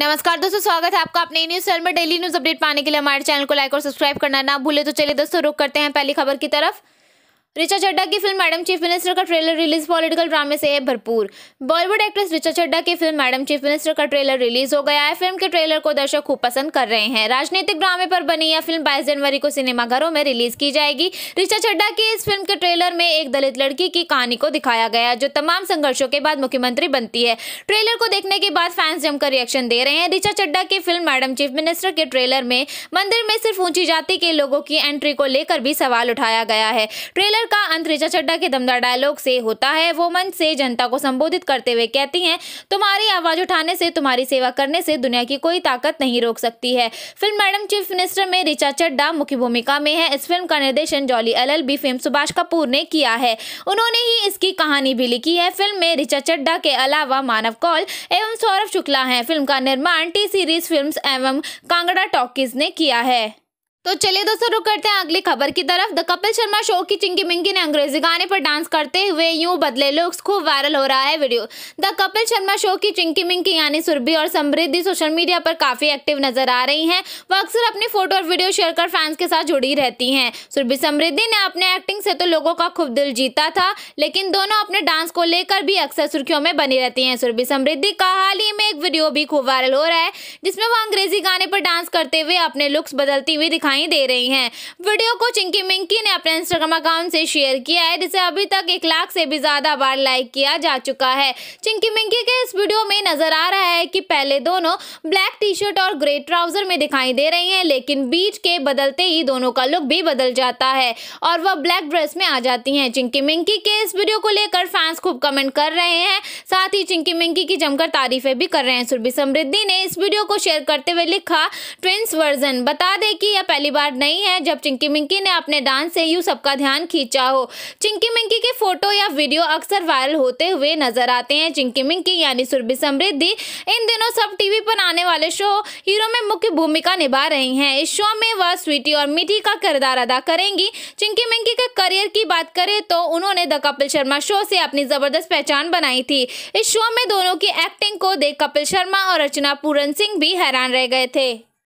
नमस्कार दोस्तों स्वागत है आपका अपने न्यूज चैनल में डेली न्यूज अपडेट पाने के लिए हमारे चैनल को लाइक और सब्सक्राइब करना ना भूले तो चलिए दोस्तों रुक करते हैं पहली खबर की तरफ रिचा चड्डा की फिल्म मैडम चीफ मिनिस्टर का ट्रेलर रिलीज पॉलिटिकल ड्रामे से है भरपूर बॉलीवुड एक्ट्रेस रिचा चड्डा की फिल्म मैडम चीफ मिनिस्टर का ट्रेलर रिलीज हो गया है फिल्म के ट्रेलर को दर्शक खूब पसंद कर रहे हैं राजनीतिक ड्रामे पर बनी यह फिल्म 22 जनवरी को सिनेमाघरों में रिलीज की जाएगी रिचा चड्डा की इस फिल्म के ट्रेलर में एक दलित लड़की की कहानी को दिखाया गया जो तमाम संघर्षों के बाद मुख्यमंत्री बनती है ट्रेलर को देखने के बाद फैंस जमकर रिएक्शन दे रहे हैं रिचा चड्डा की फिल्म मैडम चीफ मिनिस्टर के ट्रेलर में मंदिर में सिर्फ ऊंची जाति के लोगों की एंट्री को लेकर भी सवाल उठाया गया है ट्रेलर ट्रेलर का अंत ऋचा चड्डा के दमदार डायलॉग से होता है वो मंच से जनता को संबोधित करते हुए कहती हैं तुम्हारी आवाज़ उठाने से तुम्हारी सेवा करने से दुनिया की कोई ताकत नहीं रोक सकती है फिल्म मैडम चीफ मिनिस्टर में ऋचा चड्डा मुख्य भूमिका में है इस फिल्म का निर्देशन Jolly L film Subhash Kapoor ने किया है उन्होंने ही इसकी कहानी भी लिखी है फिल्म में रिचा चड्डा के अलावा मानव कौल एवं सौरभ शुक्ला है फिल्म का निर्माण टी सीरीज फिल्म एवं कांगड़ा टॉकीज ने किया है तो चलिए दोस्तों रुक करते हैं अगली खबर की तरफ द कपिल शर्मा शो की चिंकी मिंकी ने अंग्रेजी गाने पर डांस करते हुए यूं बदले लुक्स खूब वायरल हो रहा है video the Kapil Sharma show की चिंकी मिंकी यानी सुरभि और समृद्धि सोशल मीडिया पर काफी एक्टिव नजर आ रही हैं वह अक्सर अपनी फोटो और वीडियो शेयर कर फैंस के साथ जुड़ी रहती है सुरभि समृद्धि ने अपने एक्टिंग से तो लोगों का खूब दिल जीता था लेकिन दोनों अपने डांस को लेकर भी अक्सर सुर्खियों में बनी रहती है सुरभि समृद्धि का हाल ही में एक वीडियो भी खूब वायरल हो रहा है जिसमें वह अंग्रेजी गाने पर डांस करते हुए अपने लुक्स बदलती हुई दिखाई दिखाई दे रही हैं वीडियो को चिंकी मिंकी ने अपने इंस्टाग्राम अकाउंट से शेयर किया है जिसे अभी तक एक लाख से भी ज़्यादा बार लाइक किया जा चुका है चिंकी मिंकी के इस वीडियो में नज़र आ रहा है कि पहले दोनों ब्लैक टी शर्ट और ग्रे ट्राउज़र में दिखाई दे रही हैं लेकिन बीच के बदलते ही दोनों का लुक भी बदल जाता है और वह ब्लैक ड्रेस में आ जाती हैं चिंकी मिंकी के इस वीडियो को लेकर फैंस खूब कमेंट कर रहे हैं साथ ही चिंकी मिंकी की जमकर तारीफें भी कर रहे हैं सुरभि समृद्धि ने इस वीडियो को शेयर करते हुए लिखा ट्विंस वर्जन बता दें कि यह पहली पहली बार नहीं है जब चिंकी मिंकी ने अपने डांस से यू सबका ध्यान खींचा हो चिंकी मिंकी के फोटो या वीडियो अक्सर वायरल होते हुए नजर आते हैं चिंकी मिंकी यानी सुरभि समृद्धि इन दिनों सब टीवी पर आने वाले शो हीरो में मुख्य भूमिका निभा रही हैं इस शो में वह स्वीटी और मिठी का किरदार अदा करेंगी चिंकी मिंकी के करियर की बात करें तो उन्होंने द कपिल शर्मा शो से अपनी जबरदस्त पहचान बनाई थी इस शो में दोनों की एक्टिंग को देख कपिल शर्मा और अर्चना पूरन सिंह भी हैरान रह गए थे